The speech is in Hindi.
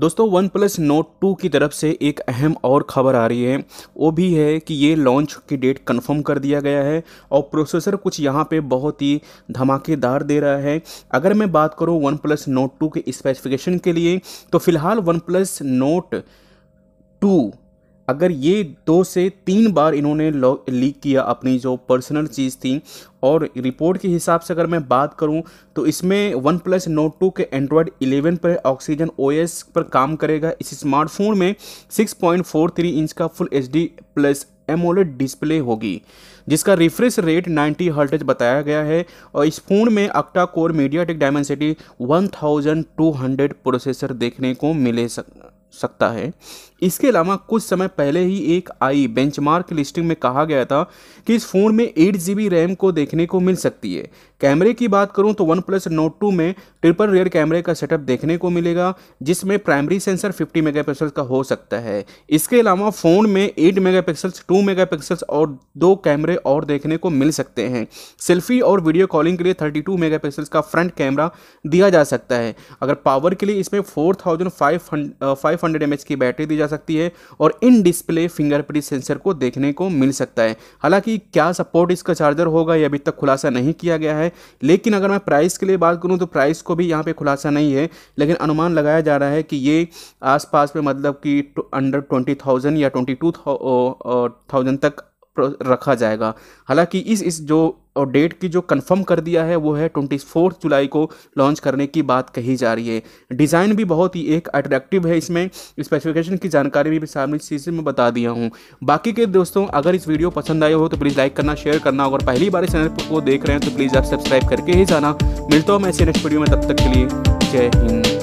दोस्तों वन प्लस नोट टू की तरफ से एक अहम और खबर आ रही है वो भी है कि ये लॉन्च की डेट कंफर्म कर दिया गया है और प्रोसेसर कुछ यहाँ पे बहुत ही धमाकेदार दे रहा है अगर मैं बात करूँ वन प्लस नोट टू के स्पेसिफिकेशन के लिए तो फ़िलहाल वन प्लस नोट टू अगर ये दो से तीन बार इन्होंने लीक किया अपनी जो पर्सनल चीज़ थी और रिपोर्ट के हिसाब से अगर मैं बात करूं तो इसमें वन प्लस नोट टू के एंड्रॉयड 11 पर ऑक्सीजन ओएस पर काम करेगा इस स्मार्टफोन में 6.43 इंच का full H plus AMOLED display होगी जिसका रिफ्रेश रेट 90 हर्टज बताया गया है और इस फ़ोन में octa core MediaTek Dimensity processor देखने को मिले सक सकता है इसके अलावा कुछ समय पहले ही एक आई बेंचमार्क लिस्टिंग में कहा गया था कि इस फ़ोन में एट जी रैम को देखने को मिल सकती है कैमरे की बात करूं तो वन प्लस नोट टू में ट्रिपल रेयर कैमरे का सेटअप देखने को मिलेगा जिसमें प्राइमरी सेंसर 50 मेगापिक्सल्स का हो सकता है इसके अलावा फ़ोन में 8 मेगापिक्सल्स 2 मेगापिक्सल्स और दो कैमरे और देखने को मिल सकते हैं सेल्फी और वीडियो कॉलिंग के लिए 32 टू का फ्रंट कैमरा दिया जा सकता है अगर पावर के लिए इसमें four thousand five five hundred की बैटरी दी जा सकती है और इन डिस्प्ले फिंगरप्रिंट सेंसर को देखने को मिल सकता है हालांकि क्या सपोर्ट इसका चार्जर होगा ये अभी तक खुलासा नहीं किया गया है लेकिन अगर मैं प्राइस के लिए बात करूँ तो प्राइस को भी यहाँ पर खुलासा नहीं है लेकिन अनुमान लगाया जा रहा है कि ये पास में मतलब कि अंडर ट्वेंटी थाउजेंड या ट्वेंटी थाउजेंड तक रखा जाएगा हालांकि इस इस जो और डेट की जो कंफर्म कर दिया है वो है ट्वेंटी जुलाई को लॉन्च करने की बात कही जा रही है डिज़ाइन भी बहुत ही एक अट्रैक्टिव है इसमें स्पेसिफिकेशन की जानकारी भी मैं सामने चीज़ मैं बता दिया हूँ बाकी के दोस्तों अगर इस वीडियो पसंद आए हो तो प्लीज़ लाइक करना शेयर करना अगर पहली बार इस चैनल को देख रहे हैं तो प्लीज़ आप सब्सक्राइब करके ही जाना मिलता हूँ मैं ऐसे नेक्स्ट वीडियो में तब तक के लिए जय हिंद